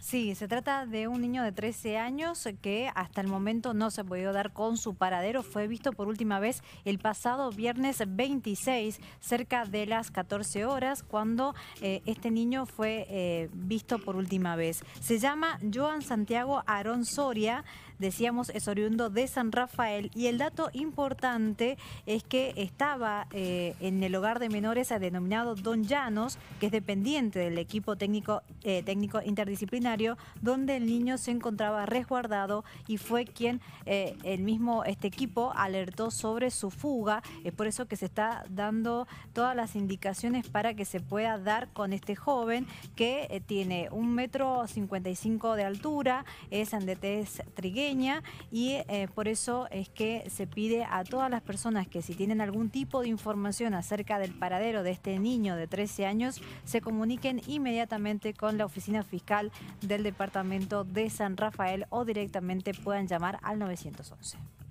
Sí, se trata de un niño de 13 años que hasta el momento no se ha podido dar con su paradero. Fue visto por última vez el pasado viernes 26, cerca de las 14 horas, cuando eh, este niño fue eh, visto por última vez. Se llama Joan Santiago Arón Soria, decíamos es oriundo de San Rafael y el dato importante es que estaba eh, en el hogar de menores denominado Don Llanos, que es dependiente del equipo técnico, técnico interdisciplinario donde el niño se encontraba resguardado y fue quien eh, el mismo este equipo alertó sobre su fuga. Es por eso que se está dando todas las indicaciones para que se pueda dar con este joven que eh, tiene un metro cinco de altura, es andetez trigueña y eh, por eso es que se pide a todas las personas que si tienen algún tipo de información acerca del paradero de este niño de 13 años, se comuniquen inmediatamente con la oficina fiscal del departamento de San Rafael o directamente puedan llamar al 911.